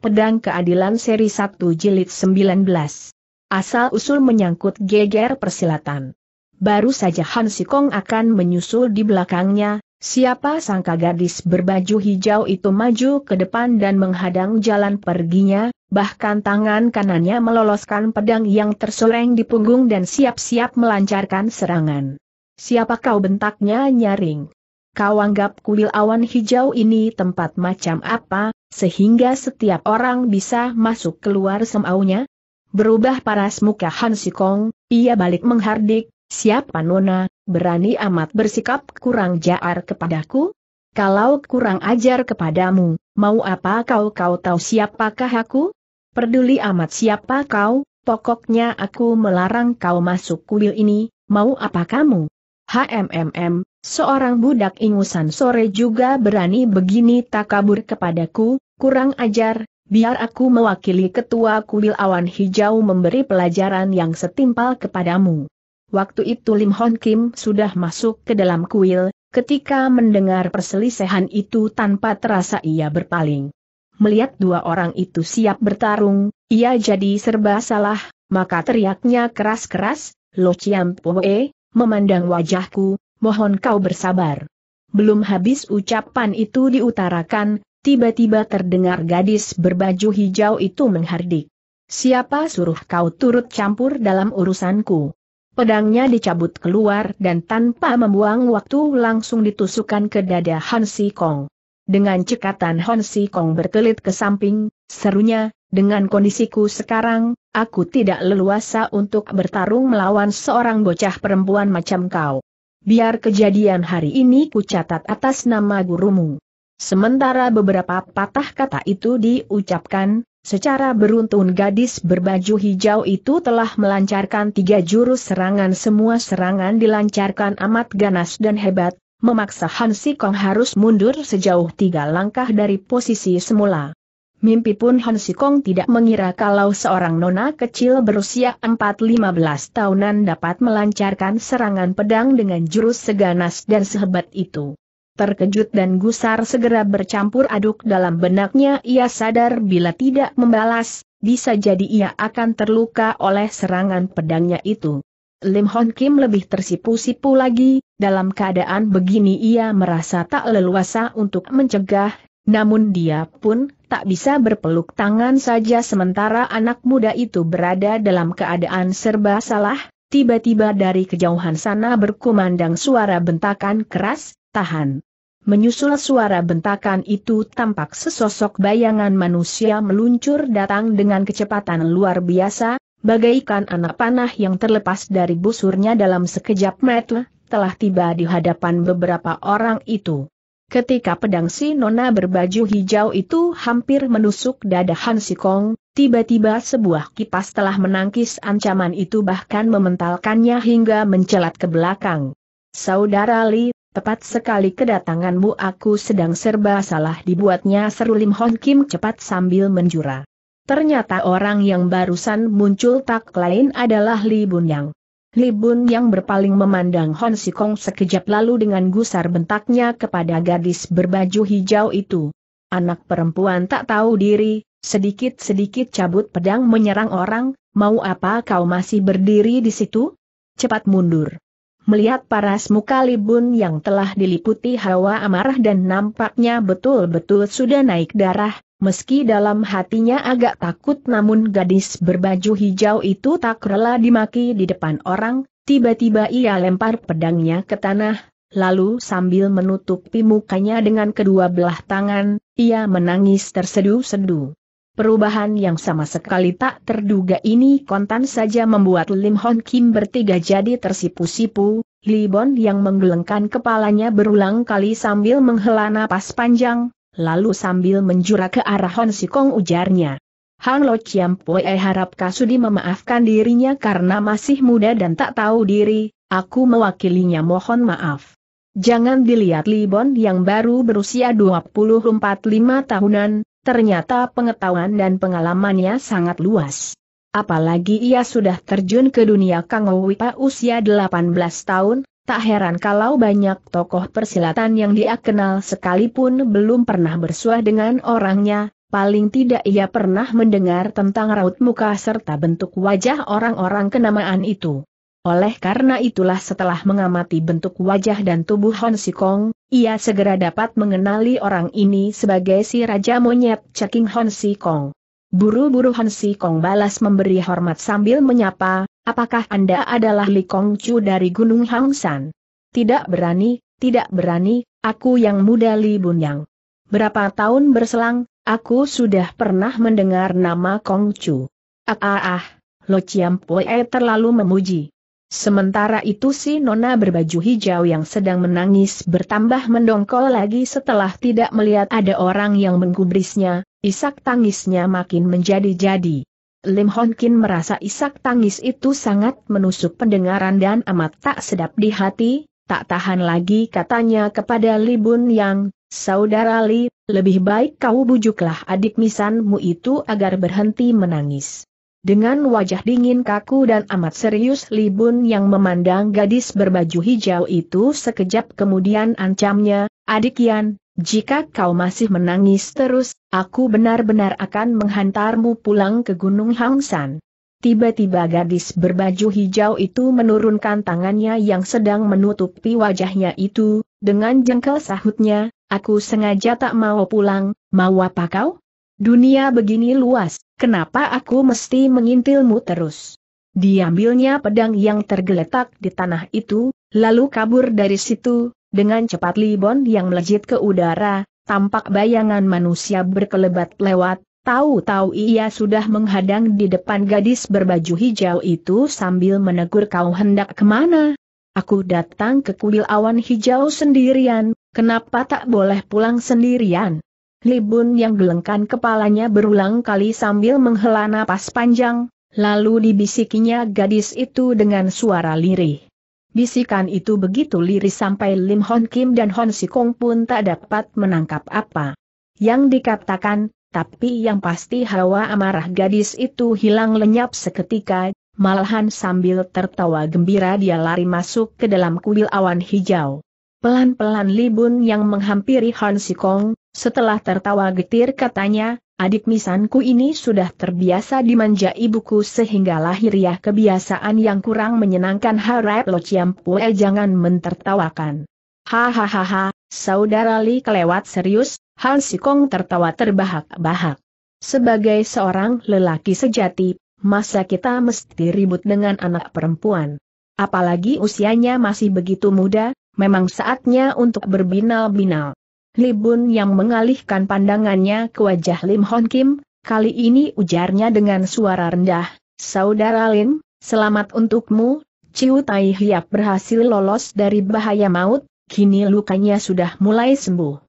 Pedang Keadilan Seri 1 Jilid 19. Asal-usul menyangkut geger persilatan. Baru saja Han Sikong akan menyusul di belakangnya, siapa sangka gadis berbaju hijau itu maju ke depan dan menghadang jalan perginya, bahkan tangan kanannya meloloskan pedang yang tersoreng di punggung dan siap-siap melancarkan serangan. Siapa kau bentaknya nyaring? Kau anggap kuil awan hijau ini tempat macam apa, sehingga setiap orang bisa masuk keluar semaunya? Berubah paras muka Han Sikong, ia balik menghardik, siapa nona, berani amat bersikap kurang jaar kepadaku? Kalau kurang ajar kepadamu, mau apa kau kau tahu siapakah aku? Peduli amat siapa kau, pokoknya aku melarang kau masuk kuil ini, mau apa kamu? HMMM, seorang budak ingusan sore juga berani begini tak kabur kepadaku, Kurang ajar, biar aku mewakili ketua kuil awan hijau memberi pelajaran yang setimpal kepadamu. Waktu itu Lim Hon Kim sudah masuk ke dalam kuil, ketika mendengar perselisihan itu tanpa terasa ia berpaling. Melihat dua orang itu siap bertarung, ia jadi serba salah, maka teriaknya keras-keras, Lo Chiam Poe, memandang wajahku, mohon kau bersabar. Belum habis ucapan itu diutarakan, Tiba-tiba terdengar gadis berbaju hijau itu menghardik. Siapa suruh kau turut campur dalam urusanku? Pedangnya dicabut keluar dan tanpa membuang waktu langsung ditusukkan ke dada Han Si Kong. Dengan cekatan Han Si Kong bertelit ke samping, serunya, dengan kondisiku sekarang, aku tidak leluasa untuk bertarung melawan seorang bocah perempuan macam kau. Biar kejadian hari ini ku catat atas nama gurumu. Sementara beberapa patah kata itu diucapkan, secara beruntun gadis berbaju hijau itu telah melancarkan tiga jurus serangan semua serangan dilancarkan amat ganas dan hebat, memaksa Hansi Kong harus mundur sejauh tiga langkah dari posisi semula. Mimpi pun Hansi Kong tidak mengira kalau seorang nona kecil berusia 4-15 tahunan dapat melancarkan serangan pedang dengan jurus seganas dan sehebat itu. Terkejut dan gusar segera bercampur aduk dalam benaknya ia sadar bila tidak membalas, bisa jadi ia akan terluka oleh serangan pedangnya itu. Lim Hon Kim lebih tersipu-sipu lagi, dalam keadaan begini ia merasa tak leluasa untuk mencegah, namun dia pun tak bisa berpeluk tangan saja sementara anak muda itu berada dalam keadaan serba salah, tiba-tiba dari kejauhan sana berkumandang suara bentakan keras, tahan. Menyusul suara bentakan itu tampak sesosok bayangan manusia meluncur datang dengan kecepatan luar biasa, bagaikan anak panah yang terlepas dari busurnya dalam sekejap mata, telah tiba di hadapan beberapa orang itu. Ketika pedang si nona berbaju hijau itu hampir menusuk dada Hansi Kong, tiba-tiba sebuah kipas telah menangkis ancaman itu bahkan mementalkannya hingga mencelat ke belakang. Saudara Li, Tepat sekali kedatanganmu aku sedang serba salah dibuatnya seru Lim Hon Kim cepat sambil menjura. Ternyata orang yang barusan muncul tak lain adalah Li Bun Yang. Li Bun Yang berpaling memandang Hon Sikong sekejap lalu dengan gusar bentaknya kepada gadis berbaju hijau itu. Anak perempuan tak tahu diri, sedikit-sedikit cabut pedang menyerang orang, mau apa kau masih berdiri di situ? Cepat mundur. Melihat paras muka Libun yang telah diliputi hawa amarah dan nampaknya betul-betul sudah naik darah, meski dalam hatinya agak takut namun gadis berbaju hijau itu tak rela dimaki di depan orang, tiba-tiba ia lempar pedangnya ke tanah, lalu sambil menutupi mukanya dengan kedua belah tangan, ia menangis terseduh-seduh. Perubahan yang sama sekali tak terduga ini kontan saja membuat Lim Hon Kim bertiga jadi tersipu-sipu, Li Bon yang menggelengkan kepalanya berulang kali sambil menghela napas panjang, lalu sambil menjura ke arah Hon Sikong ujarnya. "Hang Lo Chiam Pue harap Kasudi memaafkan dirinya karena masih muda dan tak tahu diri, aku mewakilinya mohon maaf. Jangan dilihat Li Bon yang baru berusia 24-5 tahunan, Ternyata pengetahuan dan pengalamannya sangat luas. Apalagi ia sudah terjun ke dunia Kang Wipa usia 18 tahun, tak heran kalau banyak tokoh persilatan yang dia kenal sekalipun belum pernah bersuah dengan orangnya, paling tidak ia pernah mendengar tentang raut muka serta bentuk wajah orang-orang kenamaan itu. Oleh karena itulah setelah mengamati bentuk wajah dan tubuh Hon Kong, ia segera dapat mengenali orang ini sebagai si Raja Monyet Ceking Hon Kong. Buru-buru Hon Kong balas memberi hormat sambil menyapa, apakah Anda adalah Li Kong Chu dari Gunung Hangsan? Tidak berani, tidak berani, aku yang muda Li Bunyang. Berapa tahun berselang, aku sudah pernah mendengar nama Kong Chu. Ah ah ah, Lo Chiam Pue terlalu memuji. Sementara itu si Nona berbaju hijau yang sedang menangis bertambah mendongkol lagi setelah tidak melihat ada orang yang menggubrisnya, isak tangisnya makin menjadi-jadi. Lim Honkin merasa isak tangis itu sangat menusuk pendengaran dan amat tak sedap di hati, tak tahan lagi katanya kepada Li Bun Yang, Saudara Li, lebih baik kau bujuklah adik misanmu itu agar berhenti menangis. Dengan wajah dingin kaku dan amat serius Li Bun yang memandang gadis berbaju hijau itu sekejap kemudian ancamnya, Adik Yan, jika kau masih menangis terus, aku benar-benar akan menghantarmu pulang ke Gunung Hangsan. Tiba-tiba gadis berbaju hijau itu menurunkan tangannya yang sedang menutupi wajahnya itu, dengan jengkel sahutnya, aku sengaja tak mau pulang, mau apa kau? Dunia begini luas, kenapa aku mesti mengintilmu terus? Diambilnya pedang yang tergeletak di tanah itu, lalu kabur dari situ, dengan cepat Libon yang melejit ke udara, tampak bayangan manusia berkelebat lewat, Tahu-tahu ia sudah menghadang di depan gadis berbaju hijau itu sambil menegur kau hendak kemana? Aku datang ke kuil awan hijau sendirian, kenapa tak boleh pulang sendirian? Libun yang gelengkan kepalanya berulang kali sambil menghela napas panjang, lalu dibisikinya gadis itu dengan suara lirih. Bisikan itu begitu lirih sampai Lim Hon Kim dan Hon Sikong pun tak dapat menangkap apa yang dikatakan, tapi yang pasti hawa amarah gadis itu hilang lenyap seketika, malahan sambil tertawa gembira dia lari masuk ke dalam kuil awan hijau. Pelan-pelan Libun yang menghampiri Han Sikong, setelah tertawa getir katanya, adik misanku ini sudah terbiasa dimanja ibuku sehingga lahiriah ya kebiasaan yang kurang menyenangkan harap Lo Ciampue jangan mentertawakan. Hahaha, saudara Li kelewat serius, Han Sikong tertawa terbahak-bahak. Sebagai seorang lelaki sejati, masa kita mesti ribut dengan anak perempuan. Apalagi usianya masih begitu muda, memang saatnya untuk berbinal-binal. Li Bun yang mengalihkan pandangannya ke wajah Lim Hon Kim, kali ini ujarnya dengan suara rendah, Saudara Lin, selamat untukmu, Ciu Tai Hiap berhasil lolos dari bahaya maut, kini lukanya sudah mulai sembuh.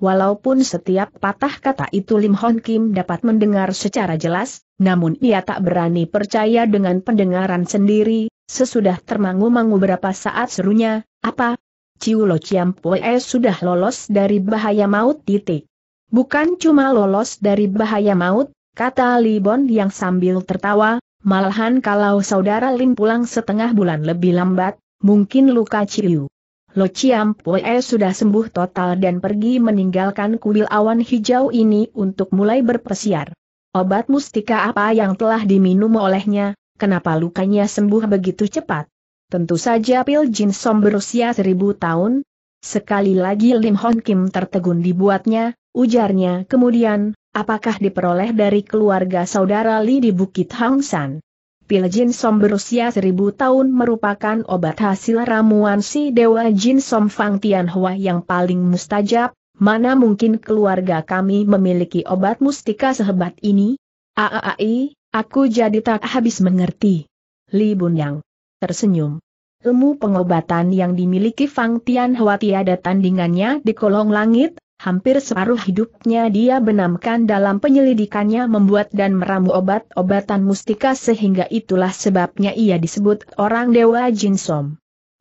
Walaupun setiap patah kata itu Lim Hon Kim dapat mendengar secara jelas, namun ia tak berani percaya dengan pendengaran sendiri, sesudah termangu-mangu berapa saat serunya, apa, Ciu Ciulo Ciampoe sudah lolos dari bahaya maut titik. Bukan cuma lolos dari bahaya maut, kata Libon yang sambil tertawa, malahan kalau saudara Lim pulang setengah bulan lebih lambat, mungkin luka Ciu. Lo Ciampoe sudah sembuh total dan pergi meninggalkan kuil awan hijau ini untuk mulai berpesiar. Obat mustika apa yang telah diminum olehnya, kenapa lukanya sembuh begitu cepat? Tentu saja pil Jin Som berusia seribu tahun. Sekali lagi Lim Hon Kim tertegun dibuatnya, ujarnya kemudian, apakah diperoleh dari keluarga saudara Li di Bukit Hang San? Jin Som berusia seribu tahun merupakan obat hasil ramuan si Dewa Jin Som Fang Tian Hua yang paling mustajab, mana mungkin keluarga kami memiliki obat mustika sehebat ini? Aai, aku jadi tak habis mengerti. Li Bunyang tersenyum. Ilmu pengobatan yang dimiliki Fang Tianhua tiada tandingannya di kolong langit, hampir separuh hidupnya dia benamkan dalam penyelidikannya membuat dan meramu obat-obatan mustika sehingga itulah sebabnya ia disebut orang Dewa Jinsom.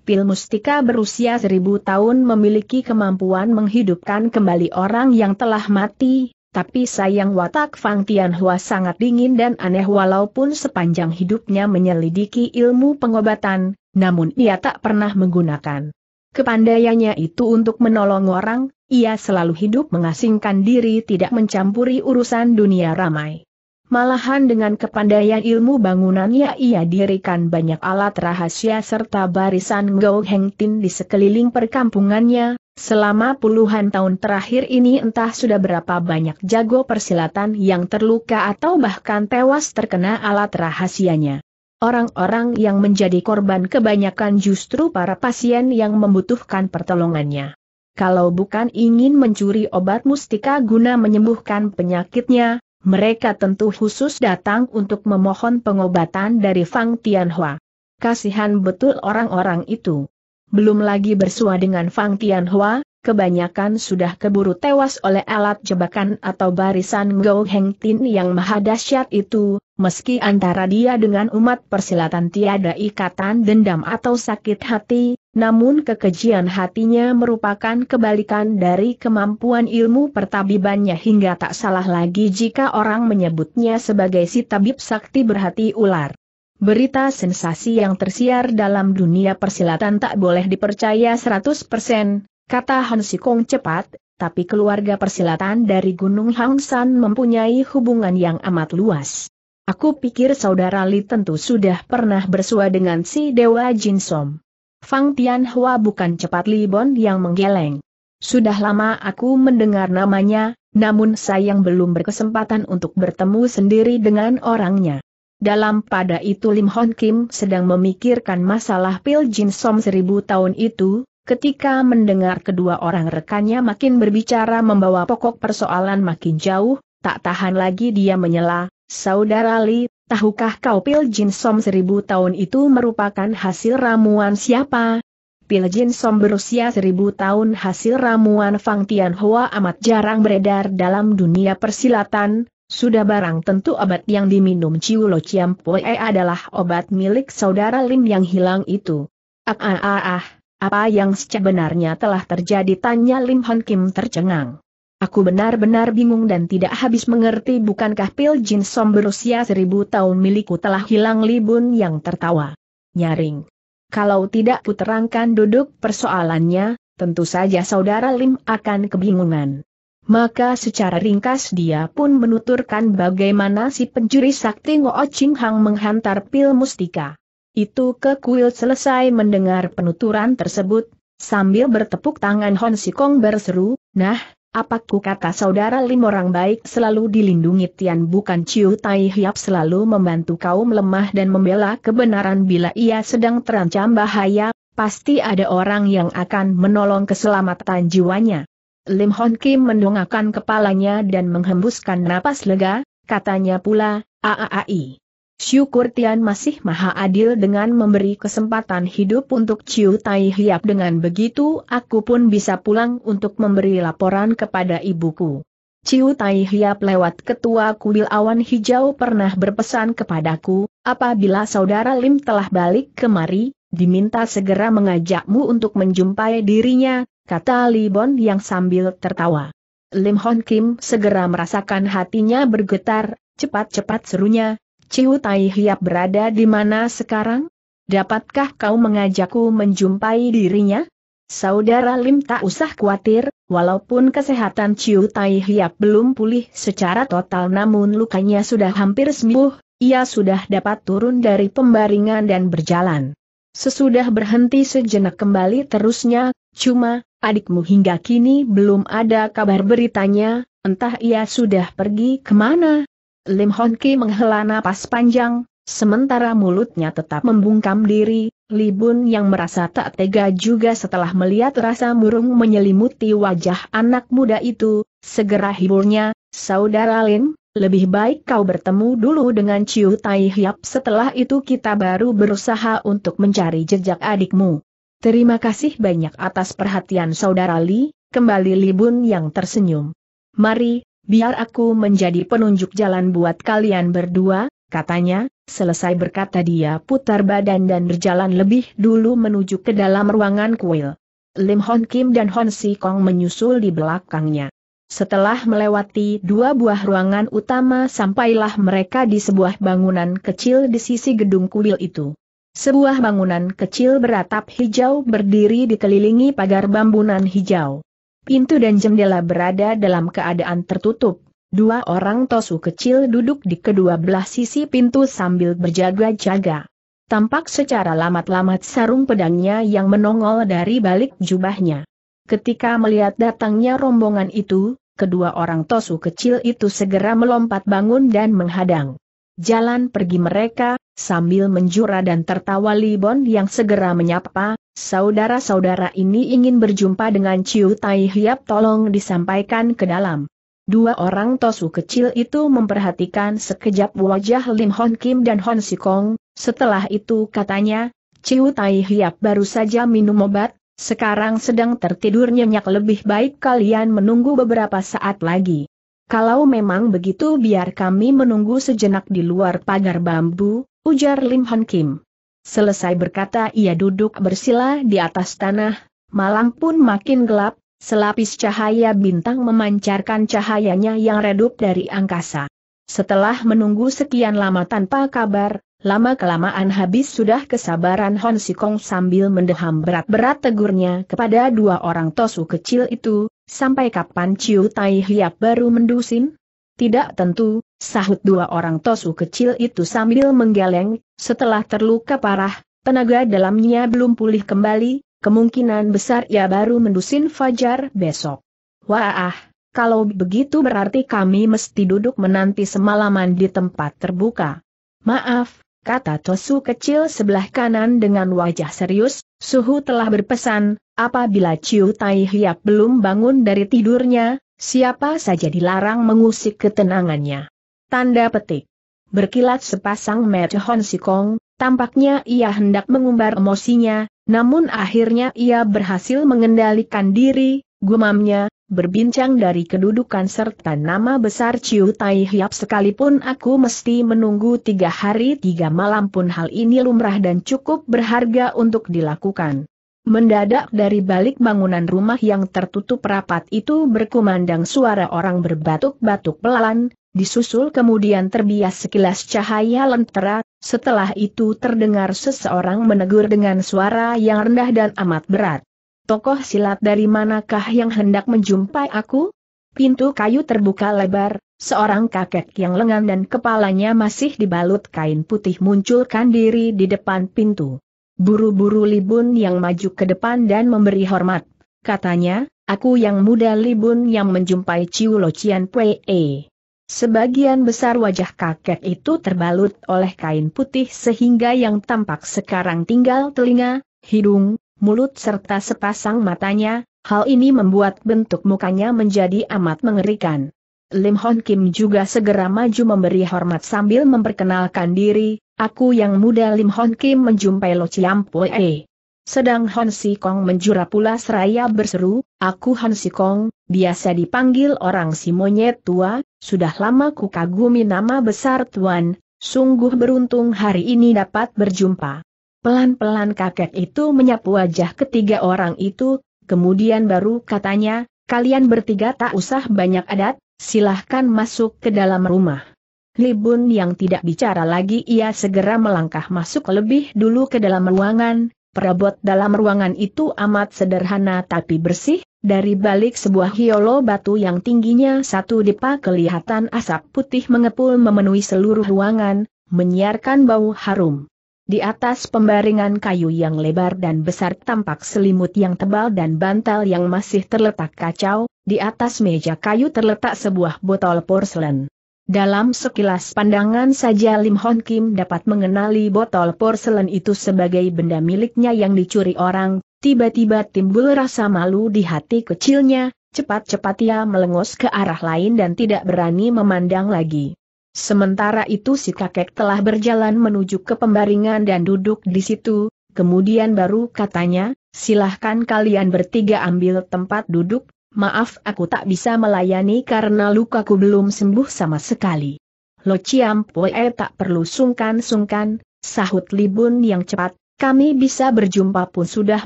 Pil mustika berusia seribu tahun memiliki kemampuan menghidupkan kembali orang yang telah mati, tapi sayang watak Fang Tianhua sangat dingin dan aneh walaupun sepanjang hidupnya menyelidiki ilmu pengobatan, namun ia tak pernah menggunakan. Kepandaiannya itu untuk menolong orang, ia selalu hidup mengasingkan diri tidak mencampuri urusan dunia ramai. Malahan dengan kepandaian ilmu bangunannya ia dirikan banyak alat rahasia serta barisan gow Heng Tin di sekeliling perkampungannya, selama puluhan tahun terakhir ini entah sudah berapa banyak jago persilatan yang terluka atau bahkan tewas terkena alat rahasianya. Orang-orang yang menjadi korban kebanyakan justru para pasien yang membutuhkan pertolongannya. Kalau bukan ingin mencuri obat mustika guna menyembuhkan penyakitnya, mereka tentu khusus datang untuk memohon pengobatan dari Fang Tianhua. Kasihan betul orang-orang itu. Belum lagi bersua dengan Fang Tianhua, kebanyakan sudah keburu tewas oleh alat jebakan atau barisan Gou Heng Tin yang maha dahsyat itu, meski antara dia dengan umat persilatan tiada ikatan dendam atau sakit hati, namun kekejian hatinya merupakan kebalikan dari kemampuan ilmu pertabibannya hingga tak salah lagi jika orang menyebutnya sebagai si tabib sakti berhati ular. Berita sensasi yang tersiar dalam dunia persilatan tak boleh dipercaya 100%, kata Han Sikong cepat, tapi keluarga persilatan dari Gunung Hangsan mempunyai hubungan yang amat luas. Aku pikir saudara Li tentu sudah pernah bersua dengan si Dewa Jin Som. Fang Tianhua bukan cepat Libon yang menggeleng. Sudah lama aku mendengar namanya, namun sayang belum berkesempatan untuk bertemu sendiri dengan orangnya. Dalam pada itu Lim Hon Kim sedang memikirkan masalah pil Jin Som seribu tahun itu, ketika mendengar kedua orang rekannya makin berbicara membawa pokok persoalan makin jauh, tak tahan lagi dia menyela, Saudara Li, Tahukah kau pil jin som seribu tahun itu merupakan hasil ramuan siapa? Pil jin som berusia seribu tahun hasil ramuan Fang Tianhua amat jarang beredar dalam dunia persilatan, sudah barang tentu obat yang diminum Ciu Lo Chiam Ciampue adalah obat milik saudara Lin yang hilang itu. Ah, ah ah, ah apa yang sebenarnya telah terjadi tanya Lim Hon Kim tercengang. Aku benar-benar bingung dan tidak habis mengerti bukankah Pil Jin Som berusia seribu tahun milikku telah hilang libun yang tertawa. Nyaring. Kalau tidak kuterangkan duduk persoalannya, tentu saja saudara Lim akan kebingungan. Maka secara ringkas dia pun menuturkan bagaimana si pencuri sakti Ngo Ching Hang menghantar pil mustika. Itu ke kuil selesai mendengar penuturan tersebut, sambil bertepuk tangan Hon Sikong berseru, Nah, Apaku kata saudara lima orang baik selalu dilindungi Tian bukan Ciu Tai Hiap selalu membantu kaum lemah dan membela kebenaran bila ia sedang terancam bahaya, pasti ada orang yang akan menolong keselamatan jiwanya. Lim Hon Kim mendongakkan kepalanya dan menghembuskan napas lega, katanya pula, AAAI. Syukur Tian masih maha adil dengan memberi kesempatan hidup untuk Ciu Tai Hiap dengan begitu aku pun bisa pulang untuk memberi laporan kepada ibuku. Ciu Tai Hiap lewat ketua kuil awan hijau pernah berpesan kepadaku, apabila saudara Lim telah balik kemari, diminta segera mengajakmu untuk menjumpai dirinya, kata Bon yang sambil tertawa. Lim Hon Kim segera merasakan hatinya bergetar, cepat-cepat serunya, Ciu Tai Hiap berada di mana sekarang? Dapatkah kau mengajakku menjumpai dirinya? Saudara Lim tak usah khawatir, walaupun kesehatan Ciu Tai Hiap belum pulih secara total namun lukanya sudah hampir sembuh, ia sudah dapat turun dari pembaringan dan berjalan. Sesudah berhenti sejenak kembali terusnya, cuma, adikmu hingga kini belum ada kabar beritanya, entah ia sudah pergi kemana, Lim Hon Ki menghela napas panjang, sementara mulutnya tetap membungkam diri, Li Bun yang merasa tak tega juga setelah melihat rasa murung menyelimuti wajah anak muda itu, segera hiburnya, Saudara Lin, lebih baik kau bertemu dulu dengan Chiu Tai Hiap setelah itu kita baru berusaha untuk mencari jejak adikmu. Terima kasih banyak atas perhatian saudara Li, kembali Li Bun yang tersenyum. Mari, biar aku menjadi penunjuk jalan buat kalian berdua, katanya, selesai berkata dia putar badan dan berjalan lebih dulu menuju ke dalam ruangan kuil. Lim Hon Kim dan Hon Si Kong menyusul di belakangnya. Setelah melewati dua buah ruangan utama sampailah mereka di sebuah bangunan kecil di sisi gedung kuil itu. Sebuah bangunan kecil beratap hijau berdiri dikelilingi pagar bambunan hijau. Pintu dan jendela berada dalam keadaan tertutup. Dua orang tosu kecil duduk di kedua belah sisi pintu sambil berjaga-jaga. Tampak secara lamat-lamat sarung pedangnya yang menongol dari balik jubahnya. Ketika melihat datangnya rombongan itu, kedua orang tosu kecil itu segera melompat bangun dan menghadang. Jalan pergi mereka, sambil menjura dan tertawa Libon yang segera menyapa, Saudara-saudara ini ingin berjumpa dengan Ciu Tai Hiap tolong disampaikan ke dalam. Dua orang tosu kecil itu memperhatikan sekejap wajah Lim Hon Kim dan Hon Sikong, setelah itu katanya, Ciu Tai Hiap baru saja minum obat, sekarang sedang tertidur nyenyak lebih baik kalian menunggu beberapa saat lagi. Kalau memang begitu biar kami menunggu sejenak di luar pagar bambu, ujar Lim Hon Kim. Selesai berkata ia duduk bersila di atas tanah, malam pun makin gelap, selapis cahaya bintang memancarkan cahayanya yang redup dari angkasa. Setelah menunggu sekian lama tanpa kabar, lama-kelamaan habis sudah kesabaran Hon Sikong sambil mendeham berat-berat tegurnya kepada dua orang tosu kecil itu, sampai kapan Ciu Tai Hiap baru mendusin? Tidak tentu, sahut dua orang tosu kecil itu sambil menggeleng, setelah terluka parah, tenaga dalamnya belum pulih kembali, kemungkinan besar ia baru mendusin fajar besok. Wah, kalau begitu berarti kami mesti duduk menanti semalaman di tempat terbuka. Maaf, kata Tosu kecil sebelah kanan dengan wajah serius, Suhu telah berpesan, apabila Ciu Tai Hiap belum bangun dari tidurnya, siapa saja dilarang mengusik ketenangannya. Tanda petik. Berkilat sepasang mata Hon Sikong, tampaknya ia hendak mengumbar emosinya, namun akhirnya ia berhasil mengendalikan diri, gumamnya, berbincang dari kedudukan serta nama besar Chiu Tai Hiap sekalipun aku mesti menunggu tiga hari tiga malam pun hal ini lumrah dan cukup berharga untuk dilakukan. Mendadak dari balik bangunan rumah yang tertutup rapat itu berkumandang suara orang berbatuk-batuk pelan, Disusul kemudian terbias sekilas cahaya lentera, setelah itu terdengar seseorang menegur dengan suara yang rendah dan amat berat. Tokoh silat dari manakah yang hendak menjumpai aku? Pintu kayu terbuka lebar, seorang kakek yang lengan dan kepalanya masih dibalut kain putih munculkan diri di depan pintu. Buru-buru libun yang maju ke depan dan memberi hormat. Katanya, aku yang muda libun yang menjumpai Ciu Locian Pwee. Sebagian besar wajah kakek itu terbalut oleh kain putih sehingga yang tampak sekarang tinggal telinga, hidung, mulut serta sepasang matanya, hal ini membuat bentuk mukanya menjadi amat mengerikan. Lim Hon Kim juga segera maju memberi hormat sambil memperkenalkan diri, aku yang muda Lim Hon Kim menjumpai Lo Chiam Poe. Sedang Han Sikong menjura pula seraya berseru, aku Han Sikong, biasa dipanggil orang si monyet tua, sudah lama ku kagumi nama besar tuan, sungguh beruntung hari ini dapat berjumpa. Pelan-pelan kakek itu menyapu wajah ketiga orang itu, kemudian baru katanya, kalian bertiga tak usah banyak adat, silahkan masuk ke dalam rumah. Libun yang tidak bicara lagi ia segera melangkah masuk lebih dulu ke dalam ruangan, Perabot dalam ruangan itu amat sederhana tapi bersih, dari balik sebuah hiolo batu yang tingginya satu dipa kelihatan asap putih mengepul memenuhi seluruh ruangan, menyiarkan bau harum. Di atas pembaringan kayu yang lebar dan besar tampak selimut yang tebal dan bantal yang masih terletak kacau, di atas meja kayu terletak sebuah botol porselen. Dalam sekilas pandangan saja Lim Hon Kim dapat mengenali botol porselen itu sebagai benda miliknya yang dicuri orang, tiba-tiba timbul rasa malu di hati kecilnya, cepat-cepat ia melengos ke arah lain dan tidak berani memandang lagi. Sementara itu si kakek telah berjalan menuju ke pembaringan dan duduk di situ, kemudian baru katanya, silahkan kalian bertiga ambil tempat duduk, maaf aku tak bisa melayani karena lukaku belum sembuh sama sekali. Lo Ciam Pue tak perlu sungkan-sungkan, sahut Libun yang cepat, kami bisa berjumpa pun sudah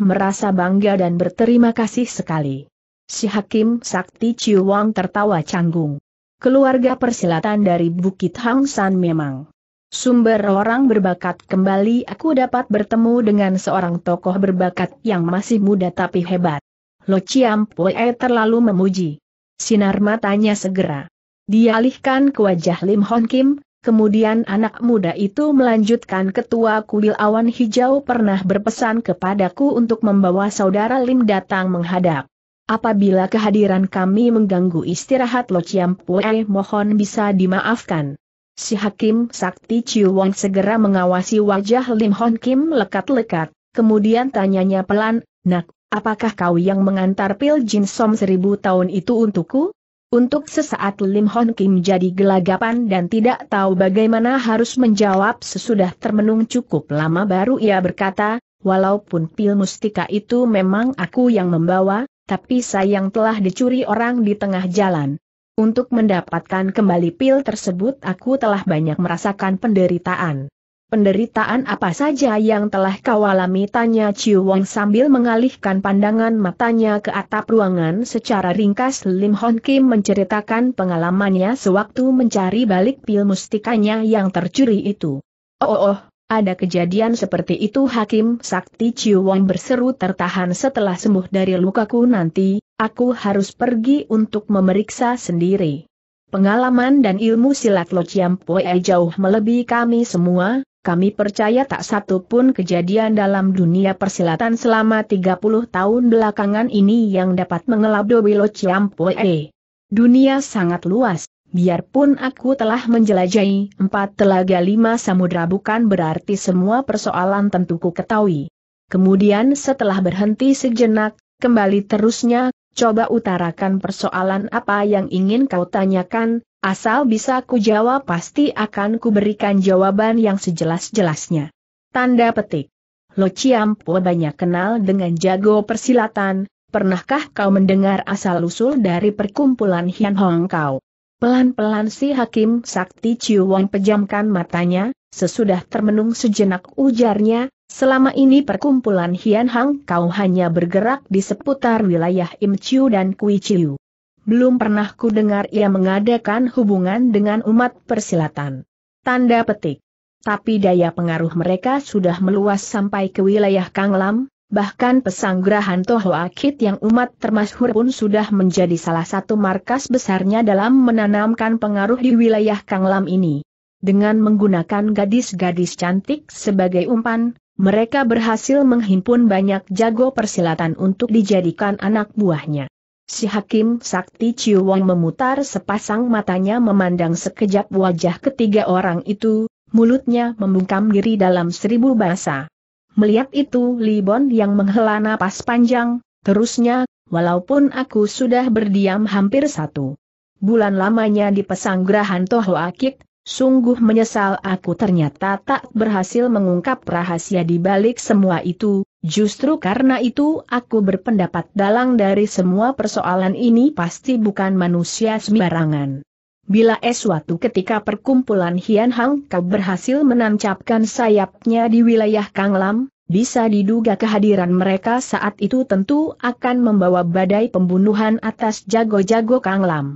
merasa bangga dan berterima kasih sekali. Si Hakim Sakti Ciwang tertawa canggung. Keluarga persilatan dari Bukit Hang San memang. Sumber orang berbakat kembali aku dapat bertemu dengan seorang tokoh berbakat yang masih muda tapi hebat. Lo Chiam Pue terlalu memuji. Sinar matanya segera. Dialihkan ke wajah Lim Hon Kim, kemudian anak muda itu melanjutkan ketua kuil awan hijau pernah berpesan kepadaku untuk membawa saudara Lim datang menghadap. Apabila kehadiran kami mengganggu istirahat Lo Chiam Pue mohon bisa dimaafkan. Si Hakim Sakti Chiu segera mengawasi wajah Lim Hon Kim lekat-lekat, kemudian tanyanya pelan, Nak, apakah kau yang mengantar pil Jin Som seribu tahun itu untukku? Untuk sesaat Lim Hon Kim jadi gelagapan dan tidak tahu bagaimana harus menjawab sesudah termenung cukup lama baru ia berkata, walaupun pil mustika itu memang aku yang membawa, tapi sayang telah dicuri orang di tengah jalan. Untuk mendapatkan kembali pil tersebut aku telah banyak merasakan penderitaan. Penderitaan apa saja yang telah kau alami tanya Chiu Wong sambil mengalihkan pandangan matanya ke atap ruangan secara ringkas Lim Hon Kim menceritakan pengalamannya sewaktu mencari balik pil mustikanya yang tercuri itu. Oh oh, oh ada kejadian seperti itu Hakim Sakti Chiu Wong berseru tertahan setelah sembuh dari lukaku nanti, aku harus pergi untuk memeriksa sendiri. Pengalaman dan ilmu silat Lo Chiam Pue jauh melebihi kami semua, kami percaya tak satu pun kejadian dalam dunia persilatan selama 30 tahun belakangan ini yang dapat mengelabui Lo Ciampoe. Dunia sangat luas, biarpun aku telah menjelajahi empat telaga lima samudra bukan berarti semua persoalan tentu ku ketahui. Kemudian setelah berhenti sejenak, kembali terusnya, coba utarakan persoalan apa yang ingin kau tanyakan, Asal bisa ku jawab pasti akan kuberikan jawaban yang sejelas-jelasnya. Tanda petik. Lo Ciampo banyak kenal dengan jago persilatan, pernahkah kau mendengar asal-usul dari perkumpulan Hian Hong Kau? Pelan-pelan si Hakim Sakti Chiu Ciwong pejamkan matanya, sesudah termenung sejenak ujarnya, selama ini perkumpulan Hian Hong Kau hanya bergerak di seputar wilayah Im Chiu dan Kui Chiu belum pernah ku dengar ia mengadakan hubungan dengan umat persilatan. Tanda petik. Tapi daya pengaruh mereka sudah meluas sampai ke wilayah Kanglam, bahkan pesanggrahan Toho Akit yang umat termasyhur pun sudah menjadi salah satu markas besarnya dalam menanamkan pengaruh di wilayah Kanglam ini. Dengan menggunakan gadis-gadis cantik sebagai umpan, mereka berhasil menghimpun banyak jago persilatan untuk dijadikan anak buahnya si Hakim Sakti Wong memutar sepasang matanya memandang sekejap wajah ketiga orang itu, mulutnya membungkam diri dalam seribu bahasa. Melihat itu Li Bon yang menghela napas panjang, terusnya, walaupun aku sudah berdiam hampir satu bulan lamanya di pesanggrahan Toho Akik, sungguh menyesal aku ternyata tak berhasil mengungkap rahasia di balik semua itu, Justru karena itu aku berpendapat dalang dari semua persoalan ini pasti bukan manusia sembarangan. Bila es suatu ketika perkumpulan Hian Hang kau berhasil menancapkan sayapnya di wilayah Kang Lam, bisa diduga kehadiran mereka saat itu tentu akan membawa badai pembunuhan atas jago-jago Kang Lam.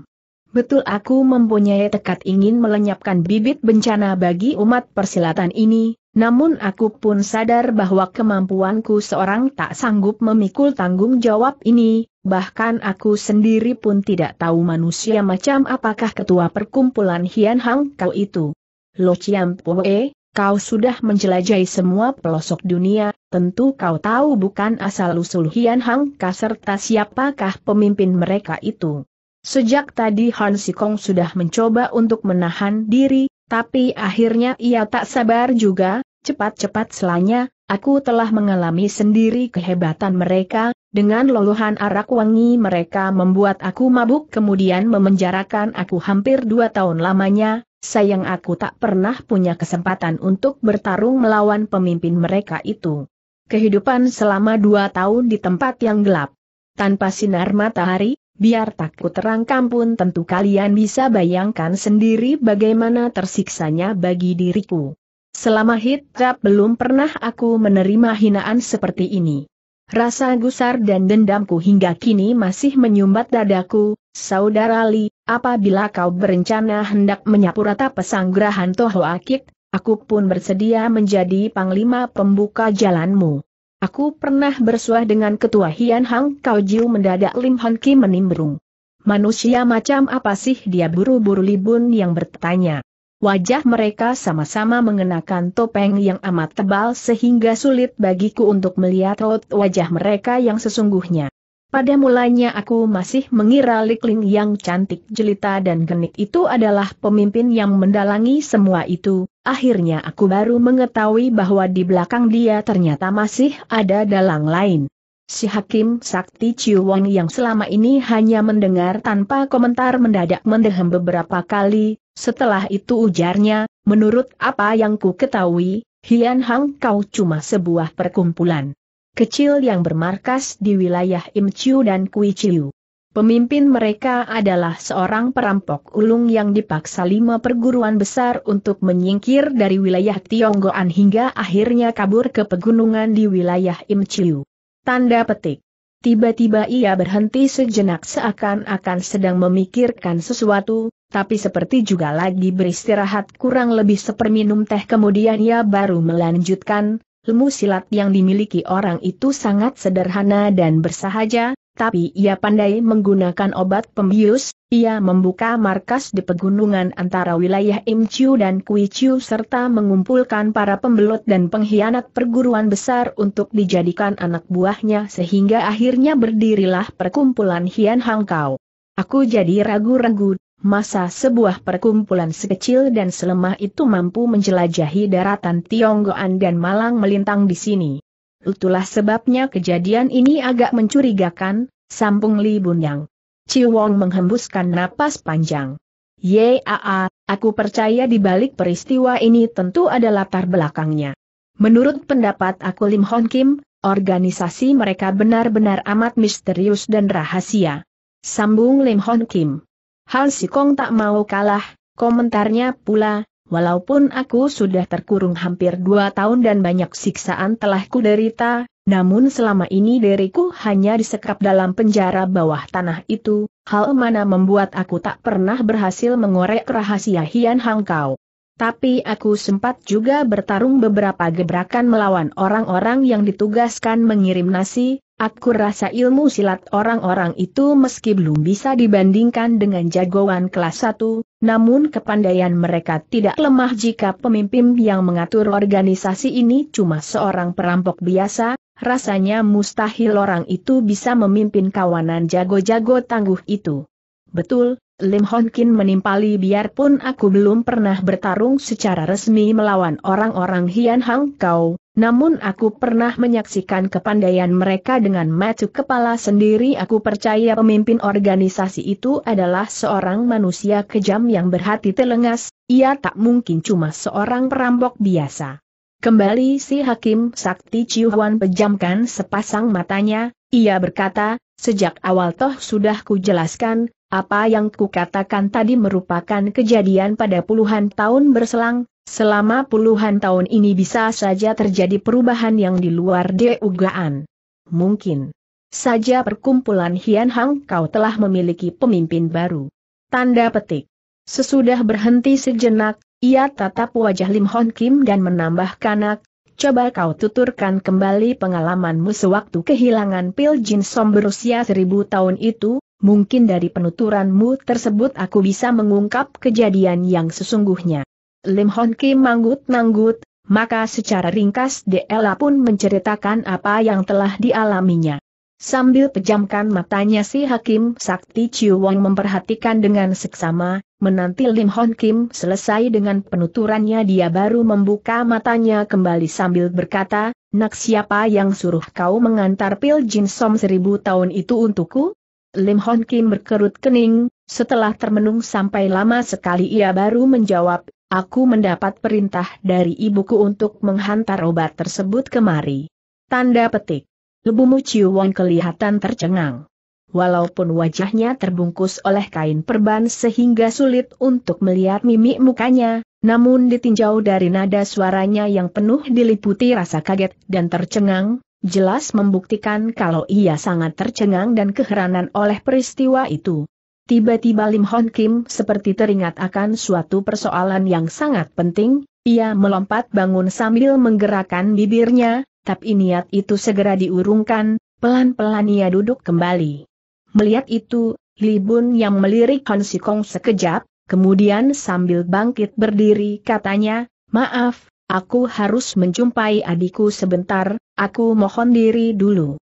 Betul aku mempunyai tekad ingin melenyapkan bibit bencana bagi umat persilatan ini, namun aku pun sadar bahwa kemampuanku seorang tak sanggup memikul tanggung jawab ini, bahkan aku sendiri pun tidak tahu manusia macam apakah ketua perkumpulan Hian Hang kau itu. Lo Chiam Poe, kau sudah menjelajahi semua pelosok dunia, tentu kau tahu bukan asal-usul Hian Hang kau serta siapakah pemimpin mereka itu. Sejak tadi Han Sikong sudah mencoba untuk menahan diri, tapi akhirnya ia tak sabar juga, Cepat-cepat selanya, aku telah mengalami sendiri kehebatan mereka, dengan lolohan arak wangi mereka membuat aku mabuk kemudian memenjarakan aku hampir dua tahun lamanya, sayang aku tak pernah punya kesempatan untuk bertarung melawan pemimpin mereka itu. Kehidupan selama dua tahun di tempat yang gelap. Tanpa sinar matahari, biar takut terangkam pun tentu kalian bisa bayangkan sendiri bagaimana tersiksanya bagi diriku. Selama hitap belum pernah aku menerima hinaan seperti ini. Rasa gusar dan dendamku hingga kini masih menyumbat dadaku, Saudara Li, apabila kau berencana hendak menyapu rata pesanggrahan Toho Akik, aku pun bersedia menjadi panglima pembuka jalanmu. Aku pernah bersuah dengan ketua Hian Hang Kau Jiu mendadak Lim Hon Ki menimbrung. Manusia macam apa sih dia buru-buru libun yang bertanya. Wajah mereka sama-sama mengenakan topeng yang amat tebal sehingga sulit bagiku untuk melihat raut wajah mereka yang sesungguhnya. Pada mulanya aku masih mengira Likling yang cantik jelita dan genit itu adalah pemimpin yang mendalangi semua itu, akhirnya aku baru mengetahui bahwa di belakang dia ternyata masih ada dalang lain. Si Hakim Sakti Chiu Wong yang selama ini hanya mendengar tanpa komentar mendadak mendehem beberapa kali, setelah itu ujarnya, menurut apa yang ku ketahui, Hian Hang kau cuma sebuah perkumpulan kecil yang bermarkas di wilayah Im Chiu dan Kui Chiu. Pemimpin mereka adalah seorang perampok ulung yang dipaksa lima perguruan besar untuk menyingkir dari wilayah Tionggoan hingga akhirnya kabur ke pegunungan di wilayah Im Chiu. Tanda petik. Tiba-tiba ia berhenti sejenak seakan-akan sedang memikirkan sesuatu, tapi seperti juga lagi beristirahat kurang lebih seperminum teh kemudian ia baru melanjutkan, ilmu silat yang dimiliki orang itu sangat sederhana dan bersahaja, tapi ia pandai menggunakan obat pembius, ia membuka markas di pegunungan antara wilayah Imciu dan Kuiciu serta mengumpulkan para pembelot dan pengkhianat perguruan besar untuk dijadikan anak buahnya sehingga akhirnya berdirilah perkumpulan Hian Hangkau. Aku jadi ragu-ragu Masa sebuah perkumpulan sekecil dan selemah itu mampu menjelajahi daratan Tionggoan dan malang melintang di sini. Itulah sebabnya kejadian ini agak mencurigakan, sambung Li Bunyang. Wong menghembuskan napas panjang. Yaa, aku percaya di balik peristiwa ini tentu ada latar belakangnya. Menurut pendapat aku Lim Hon Kim, organisasi mereka benar-benar amat misterius dan rahasia. Sambung Lim Hon Kim. Hal Kong tak mau kalah, komentarnya pula, Walaupun aku sudah terkurung hampir dua tahun dan banyak siksaan telah kuderita, namun selama ini diriku hanya disekap dalam penjara bawah tanah itu, hal mana membuat aku tak pernah berhasil mengorek rahasia Hian Hangkau. Tapi aku sempat juga bertarung beberapa gebrakan melawan orang-orang yang ditugaskan mengirim nasi, Aku rasa ilmu silat orang-orang itu meski belum bisa dibandingkan dengan jagoan kelas 1, namun kepandaian mereka tidak lemah jika pemimpin yang mengatur organisasi ini cuma seorang perampok biasa, rasanya mustahil orang itu bisa memimpin kawanan jago-jago tangguh itu. Betul, Lim Hon Kin menimpali biarpun aku belum pernah bertarung secara resmi melawan orang-orang Hian Hang Kau, namun aku pernah menyaksikan kepandaian mereka dengan mata kepala sendiri aku percaya pemimpin organisasi itu adalah seorang manusia kejam yang berhati telengas, ia tak mungkin cuma seorang perampok biasa. Kembali si Hakim Sakti Cihuan pejamkan sepasang matanya, ia berkata, sejak awal toh sudah kujelaskan, apa yang kukatakan tadi merupakan kejadian pada puluhan tahun berselang, selama puluhan tahun ini bisa saja terjadi perubahan yang di luar dugaan. Mungkin saja perkumpulan Hian Hang kau telah memiliki pemimpin baru. Tanda petik. Sesudah berhenti sejenak, ia tatap wajah Lim Hon Kim dan menambahkan, coba kau tuturkan kembali pengalamanmu sewaktu kehilangan pil jin som berusia seribu tahun itu, mungkin dari penuturanmu tersebut aku bisa mengungkap kejadian yang sesungguhnya. Lim Hon Kim manggut-manggut, maka secara ringkas Dela pun menceritakan apa yang telah dialaminya. Sambil pejamkan matanya si Hakim Sakti Wong memperhatikan dengan seksama, menanti Lim Hon Kim selesai dengan penuturannya dia baru membuka matanya kembali sambil berkata, Nak siapa yang suruh kau mengantar pil Jin Som seribu tahun itu untukku? Lim Hon Kim berkerut kening, setelah termenung sampai lama sekali ia baru menjawab, aku mendapat perintah dari ibuku untuk menghantar obat tersebut kemari. Tanda petik. Lebumu Chiu Wong kelihatan tercengang. Walaupun wajahnya terbungkus oleh kain perban sehingga sulit untuk melihat mimik mukanya, namun ditinjau dari nada suaranya yang penuh diliputi rasa kaget dan tercengang, jelas membuktikan kalau ia sangat tercengang dan keheranan oleh peristiwa itu. Tiba-tiba Lim Hon Kim seperti teringat akan suatu persoalan yang sangat penting, ia melompat bangun sambil menggerakkan bibirnya, tapi niat itu segera diurungkan, pelan-pelan ia duduk kembali. Melihat itu, Li Bun yang melirik Hon Kong sekejap, kemudian sambil bangkit berdiri katanya, Maaf, aku harus menjumpai adikku sebentar, Aku mohon diri dulu.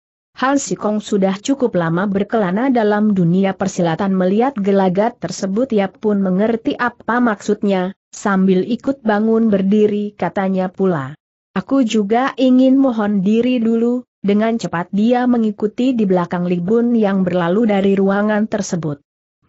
si Sikong sudah cukup lama berkelana dalam dunia persilatan melihat gelagat tersebut ia pun mengerti apa maksudnya, sambil ikut bangun berdiri katanya pula. Aku juga ingin mohon diri dulu, dengan cepat dia mengikuti di belakang Libun yang berlalu dari ruangan tersebut.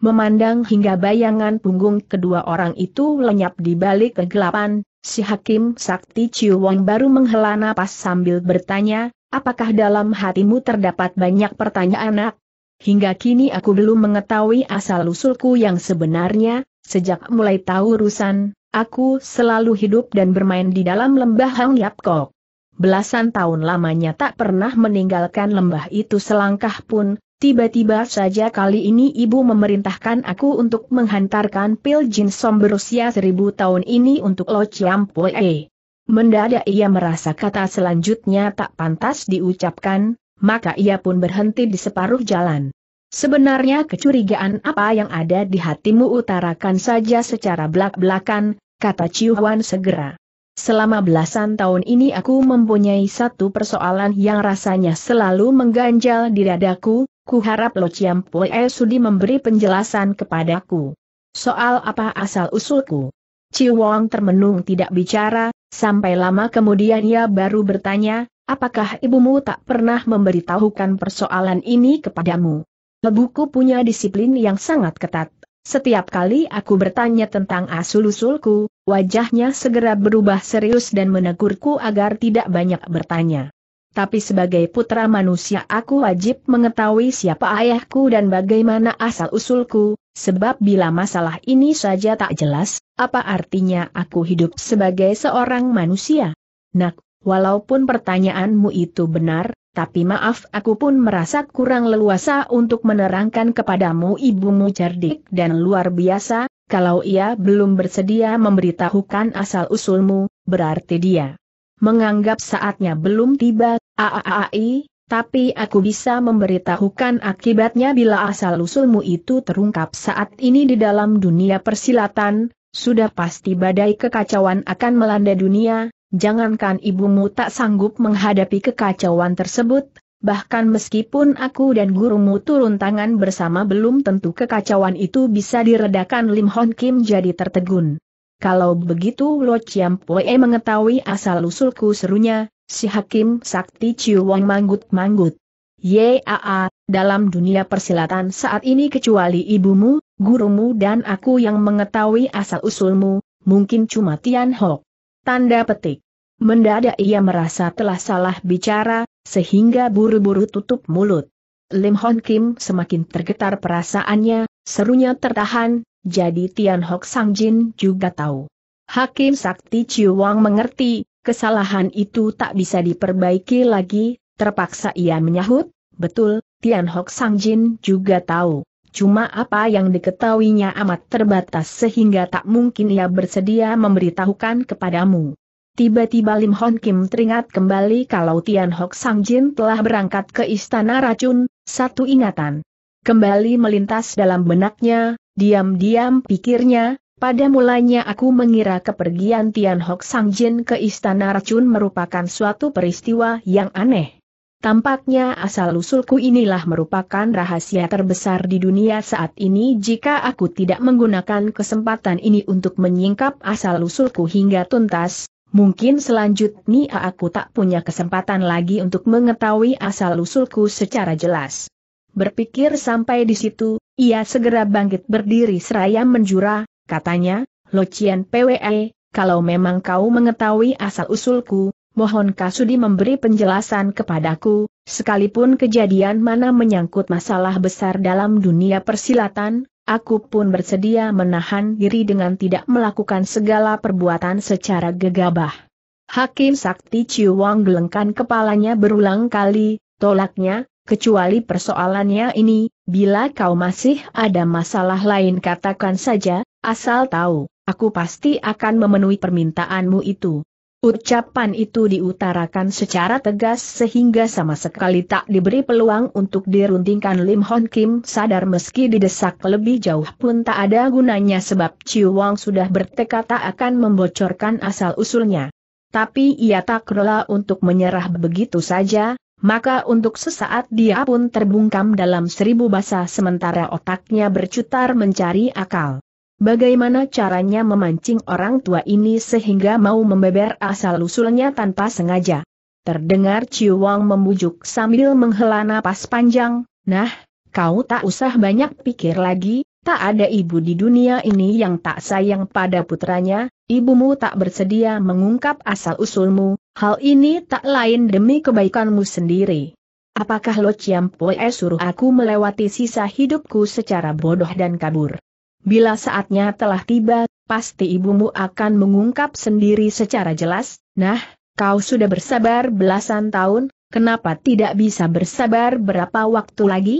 Memandang hingga bayangan punggung kedua orang itu lenyap di balik kegelapan, Si Hakim Sakti Wong baru menghela napas sambil bertanya, apakah dalam hatimu terdapat banyak pertanyaan anak? Hingga kini aku belum mengetahui asal-usulku yang sebenarnya, sejak mulai tahu urusan, aku selalu hidup dan bermain di dalam lembah Hang Yap Kok. Belasan tahun lamanya tak pernah meninggalkan lembah itu selangkah pun, Tiba-tiba saja kali ini ibu memerintahkan aku untuk menghantarkan pil Jin som berusia seribu tahun ini untuk Lo Chiampue. Mendadak ia merasa kata selanjutnya tak pantas diucapkan, maka ia pun berhenti di separuh jalan. Sebenarnya kecurigaan apa yang ada di hatimu utarakan saja secara belak-belakan, kata Cihuan segera. Selama belasan tahun ini aku mempunyai satu persoalan yang rasanya selalu mengganjal di dadaku, Kuharap Lo Chiam Pue sudi memberi penjelasan kepadaku. Soal apa asal-usulku? Ciwong termenung tidak bicara, sampai lama kemudian ia baru bertanya, apakah ibumu tak pernah memberitahukan persoalan ini kepadamu? Lebuku punya disiplin yang sangat ketat. Setiap kali aku bertanya tentang asul-usulku, wajahnya segera berubah serius dan menegurku agar tidak banyak bertanya tapi sebagai putra manusia aku wajib mengetahui siapa ayahku dan bagaimana asal-usulku, sebab bila masalah ini saja tak jelas, apa artinya aku hidup sebagai seorang manusia? Nak, walaupun pertanyaanmu itu benar, tapi maaf aku pun merasa kurang leluasa untuk menerangkan kepadamu ibumu cerdik dan luar biasa, kalau ia belum bersedia memberitahukan asal-usulmu, berarti dia menganggap saatnya belum tiba, aaai, tapi aku bisa memberitahukan akibatnya bila asal-usulmu itu terungkap saat ini di dalam dunia persilatan, sudah pasti badai kekacauan akan melanda dunia, jangankan ibumu tak sanggup menghadapi kekacauan tersebut, bahkan meskipun aku dan gurumu turun tangan bersama belum tentu kekacauan itu bisa diredakan Lim Hon Kim jadi tertegun. Kalau begitu Lo Chiam Poe mengetahui asal-usulku serunya, si Hakim Sakti Chiu Wong manggut-manggut. Yaa, dalam dunia persilatan saat ini kecuali ibumu, gurumu dan aku yang mengetahui asal-usulmu, mungkin cuma Tian Hok. Tanda petik. Mendadak ia merasa telah salah bicara, sehingga buru-buru tutup mulut. Lim Hon Kim semakin tergetar perasaannya, serunya tertahan, jadi Tian Hok Sang Jin juga tahu. Hakim Sakti Ciwang mengerti, kesalahan itu tak bisa diperbaiki lagi, terpaksa ia menyahut, betul, Tian Hok Sang Jin juga tahu. Cuma apa yang diketahuinya amat terbatas sehingga tak mungkin ia bersedia memberitahukan kepadamu. Tiba-tiba Lim Hon Kim teringat kembali kalau Tian Hok Sang Jin telah berangkat ke Istana Racun, satu ingatan. Kembali melintas dalam benaknya, Diam-diam pikirnya, pada mulanya aku mengira kepergian Tian Hok Sang Jin ke Istana Racun merupakan suatu peristiwa yang aneh. Tampaknya asal-usulku inilah merupakan rahasia terbesar di dunia saat ini jika aku tidak menggunakan kesempatan ini untuk menyingkap asal-usulku hingga tuntas, mungkin selanjutnya aku tak punya kesempatan lagi untuk mengetahui asal-usulku secara jelas. Berpikir sampai di situ, ia segera bangkit berdiri seraya menjura, katanya, Locian PWE, kalau memang kau mengetahui asal-usulku, mohon Kasudi memberi penjelasan kepadaku, sekalipun kejadian mana menyangkut masalah besar dalam dunia persilatan, aku pun bersedia menahan diri dengan tidak melakukan segala perbuatan secara gegabah. Hakim Sakti Ciwang gelengkan kepalanya berulang kali, tolaknya, Kecuali persoalannya ini, bila kau masih ada masalah lain katakan saja, asal tahu, aku pasti akan memenuhi permintaanmu itu. Ucapan itu diutarakan secara tegas sehingga sama sekali tak diberi peluang untuk diruntingkan Lim Hon Kim sadar meski didesak lebih jauh pun tak ada gunanya sebab Chiu Wang sudah bertekad tak akan membocorkan asal-usulnya. Tapi ia tak rela untuk menyerah begitu saja, maka untuk sesaat dia pun terbungkam dalam seribu basa sementara otaknya bercutar mencari akal. Bagaimana caranya memancing orang tua ini sehingga mau membeber asal-usulnya tanpa sengaja? Terdengar Ciwang membujuk sambil menghela napas panjang, nah, kau tak usah banyak pikir lagi, tak ada ibu di dunia ini yang tak sayang pada putranya, ibumu tak bersedia mengungkap asal-usulmu, Hal ini tak lain demi kebaikanmu sendiri. Apakah Lo Chiam Poe suruh aku melewati sisa hidupku secara bodoh dan kabur? Bila saatnya telah tiba, pasti ibumu akan mengungkap sendiri secara jelas, nah, kau sudah bersabar belasan tahun, kenapa tidak bisa bersabar berapa waktu lagi?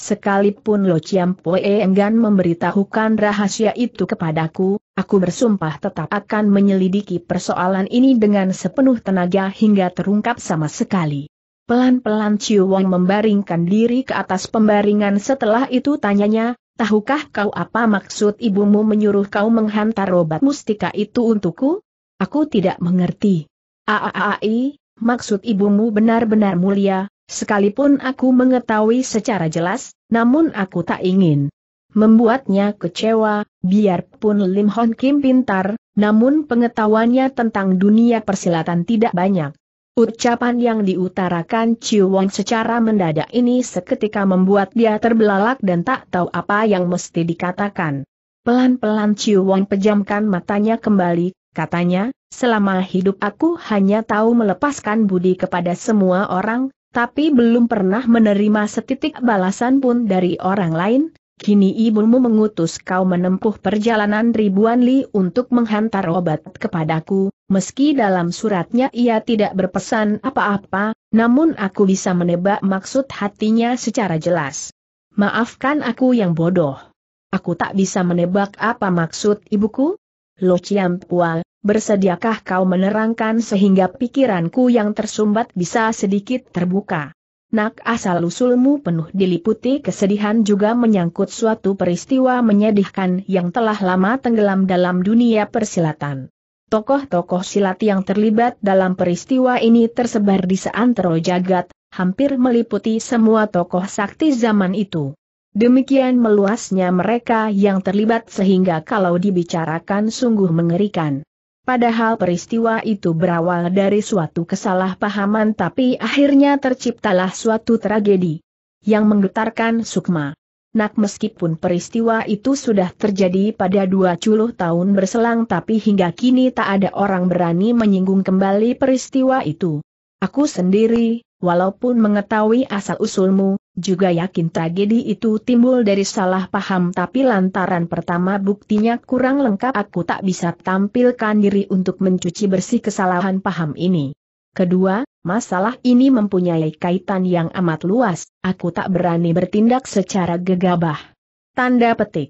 Sekalipun Lo Chiam Poe enggan memberitahukan rahasia itu kepadaku, aku bersumpah tetap akan menyelidiki persoalan ini dengan sepenuh tenaga hingga terungkap sama sekali. Pelan-pelan Chiu Wong membaringkan diri ke atas pembaringan setelah itu tanyanya, Tahukah kau apa maksud ibumu menyuruh kau menghantar obat mustika itu untukku? Aku tidak mengerti. Aaai, maksud ibumu benar-benar mulia, Sekalipun aku mengetahui secara jelas, namun aku tak ingin membuatnya kecewa, biarpun Lim Hon Kim pintar, namun pengetahuannya tentang dunia persilatan tidak banyak. Ucapan yang diutarakan Chiu Wong secara mendadak ini seketika membuat dia terbelalak dan tak tahu apa yang mesti dikatakan. Pelan-pelan Chiu Wong pejamkan matanya kembali, katanya, selama hidup aku hanya tahu melepaskan budi kepada semua orang, tapi belum pernah menerima setitik balasan pun dari orang lain, kini ibumu mengutus kau menempuh perjalanan ribuan li untuk menghantar obat kepadaku, meski dalam suratnya ia tidak berpesan apa-apa, namun aku bisa menebak maksud hatinya secara jelas. Maafkan aku yang bodoh. Aku tak bisa menebak apa maksud ibuku? Lo Pua, bersediakah kau menerangkan sehingga pikiranku yang tersumbat bisa sedikit terbuka? Nak asal-usulmu penuh diliputi kesedihan juga menyangkut suatu peristiwa menyedihkan yang telah lama tenggelam dalam dunia persilatan. Tokoh-tokoh silat yang terlibat dalam peristiwa ini tersebar di seantero jagat, hampir meliputi semua tokoh sakti zaman itu. Demikian meluasnya mereka yang terlibat sehingga kalau dibicarakan sungguh mengerikan. Padahal peristiwa itu berawal dari suatu kesalahpahaman tapi akhirnya terciptalah suatu tragedi yang menggetarkan Sukma. Nak meskipun peristiwa itu sudah terjadi pada dua puluh tahun berselang tapi hingga kini tak ada orang berani menyinggung kembali peristiwa itu. Aku sendiri, walaupun mengetahui asal-usulmu, juga yakin tragedi itu timbul dari salah paham tapi lantaran pertama buktinya kurang lengkap aku tak bisa tampilkan diri untuk mencuci bersih kesalahan paham ini. Kedua, masalah ini mempunyai kaitan yang amat luas, aku tak berani bertindak secara gegabah. Tanda petik.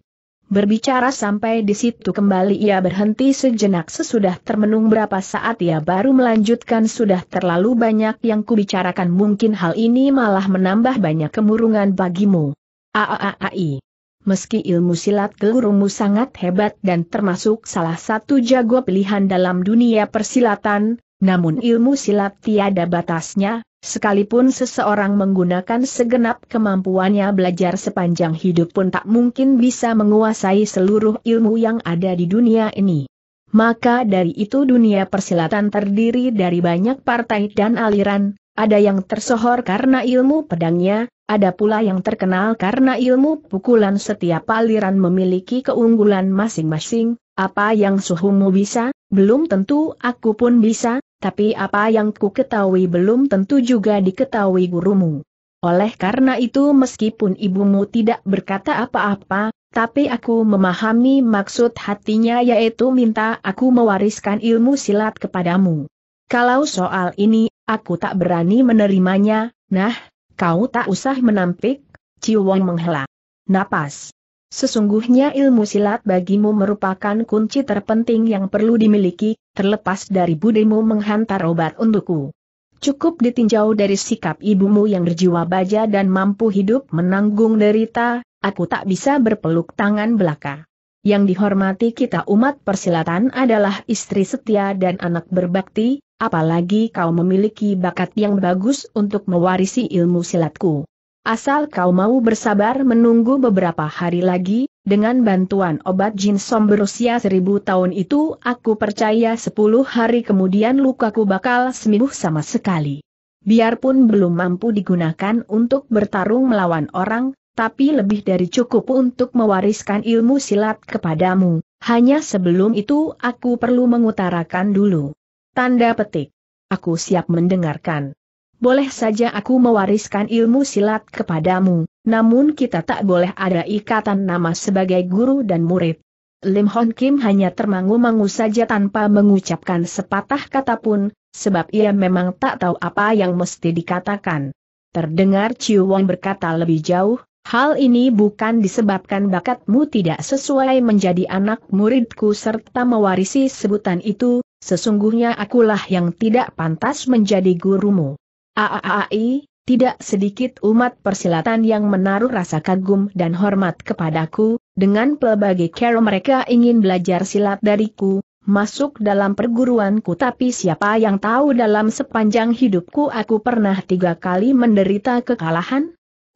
Berbicara sampai di situ kembali ia berhenti sejenak sesudah termenung berapa saat ia baru melanjutkan sudah terlalu banyak yang kubicarakan mungkin hal ini malah menambah banyak kemurungan bagimu. Aaai. Meski ilmu silat gelurumu sangat hebat dan termasuk salah satu jago pilihan dalam dunia persilatan, namun ilmu silat tiada batasnya, Sekalipun seseorang menggunakan segenap kemampuannya belajar sepanjang hidup pun tak mungkin bisa menguasai seluruh ilmu yang ada di dunia ini. Maka dari itu dunia persilatan terdiri dari banyak partai dan aliran, ada yang tersohor karena ilmu pedangnya, ada pula yang terkenal karena ilmu pukulan setiap aliran memiliki keunggulan masing-masing, apa yang suhumu bisa, belum tentu aku pun bisa, tapi apa yang ku ketahui belum tentu juga diketahui gurumu. Oleh karena itu meskipun ibumu tidak berkata apa-apa, tapi aku memahami maksud hatinya yaitu minta aku mewariskan ilmu silat kepadamu. Kalau soal ini, aku tak berani menerimanya, nah, kau tak usah menampik, Ciwon menghela. Napas. Sesungguhnya ilmu silat bagimu merupakan kunci terpenting yang perlu dimiliki, terlepas dari budimu menghantar obat untukku. Cukup ditinjau dari sikap ibumu yang berjiwa baja dan mampu hidup menanggung derita, aku tak bisa berpeluk tangan belaka. Yang dihormati kita umat persilatan adalah istri setia dan anak berbakti, apalagi kau memiliki bakat yang bagus untuk mewarisi ilmu silatku. Asal kau mau bersabar menunggu beberapa hari lagi, dengan bantuan obat Jin som berusia seribu tahun itu aku percaya sepuluh hari kemudian lukaku bakal sembuh sama sekali. Biarpun belum mampu digunakan untuk bertarung melawan orang, tapi lebih dari cukup untuk mewariskan ilmu silat kepadamu, hanya sebelum itu aku perlu mengutarakan dulu. Tanda petik. Aku siap mendengarkan. Boleh saja aku mewariskan ilmu silat kepadamu, namun kita tak boleh ada ikatan nama sebagai guru dan murid. Lim Hon Kim hanya termangu-mangu saja tanpa mengucapkan sepatah kata pun, sebab ia memang tak tahu apa yang mesti dikatakan. Terdengar Chiu Wong berkata lebih jauh, Hal ini bukan disebabkan bakatmu tidak sesuai menjadi anak muridku serta mewarisi sebutan itu, sesungguhnya akulah yang tidak pantas menjadi gurumu. Aaai, tidak sedikit umat persilatan yang menaruh rasa kagum dan hormat kepadaku, dengan pelbagai kero mereka ingin belajar silat dariku, masuk dalam perguruanku tapi siapa yang tahu dalam sepanjang hidupku aku pernah tiga kali menderita kekalahan?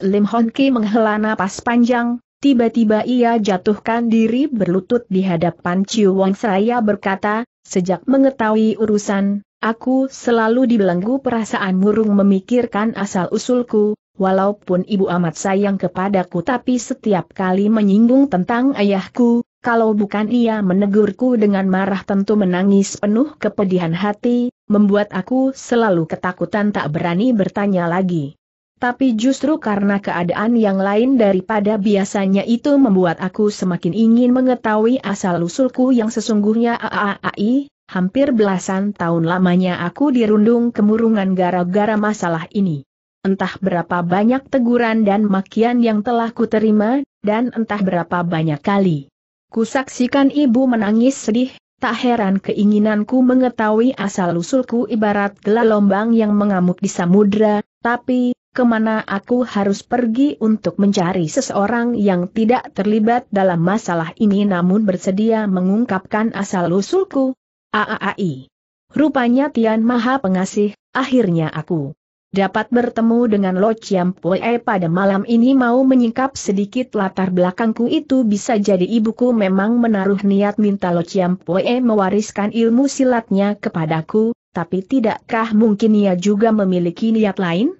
Lim Hon Ki menghela napas panjang, tiba-tiba ia jatuhkan diri berlutut di hadapan Chiu Wong Seraya berkata, sejak mengetahui urusan, aku selalu dibelenggu perasaan murung memikirkan asal-usulku, walaupun ibu amat sayang kepadaku tapi setiap kali menyinggung tentang ayahku, kalau bukan ia menegurku dengan marah tentu menangis penuh kepedihan hati, membuat aku selalu ketakutan tak berani bertanya lagi. Tapi justru karena keadaan yang lain daripada biasanya itu membuat aku semakin ingin mengetahui asal-usulku yang sesungguhnya AAAI, hampir belasan tahun lamanya aku dirundung kemurungan gara-gara masalah ini. Entah berapa banyak teguran dan makian yang telah kuterima, dan entah berapa banyak kali. Kusaksikan ibu menangis sedih, tak heran keinginanku mengetahui asal-usulku ibarat gelombang yang mengamuk di samudra, tapi, kemana aku harus pergi untuk mencari seseorang yang tidak terlibat dalam masalah ini namun bersedia mengungkapkan asal-usulku? Aaai. Rupanya Tian Maha Pengasih, akhirnya aku dapat bertemu dengan Lo Chiam Pue pada malam ini mau menyingkap sedikit latar belakangku itu bisa jadi ibuku memang menaruh niat minta Lo Chiam Pue mewariskan ilmu silatnya kepadaku, tapi tidakkah mungkin ia juga memiliki niat lain?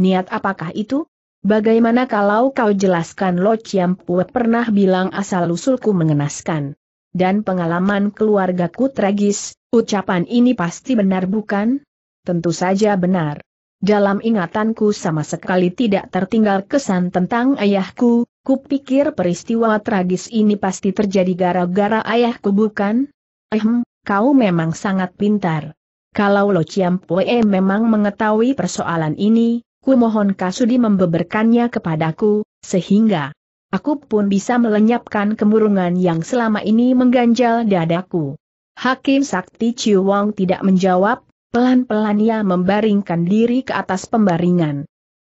Niat apakah itu? Bagaimana kalau kau jelaskan Lo Chiam Pue pernah bilang asal-usulku mengenaskan? Dan pengalaman keluargaku tragis, ucapan ini pasti benar bukan? Tentu saja benar. Dalam ingatanku sama sekali tidak tertinggal kesan tentang ayahku, kupikir peristiwa tragis ini pasti terjadi gara-gara ayahku bukan? Ehm, kau memang sangat pintar. Kalau Lo Chiam Pue memang mengetahui persoalan ini, Ku mohon Kasudi membeberkannya kepadaku, sehingga aku pun bisa melenyapkan kemurungan yang selama ini mengganjal dadaku. Hakim Sakti Ciwang tidak menjawab, pelan-pelan ia membaringkan diri ke atas pembaringan.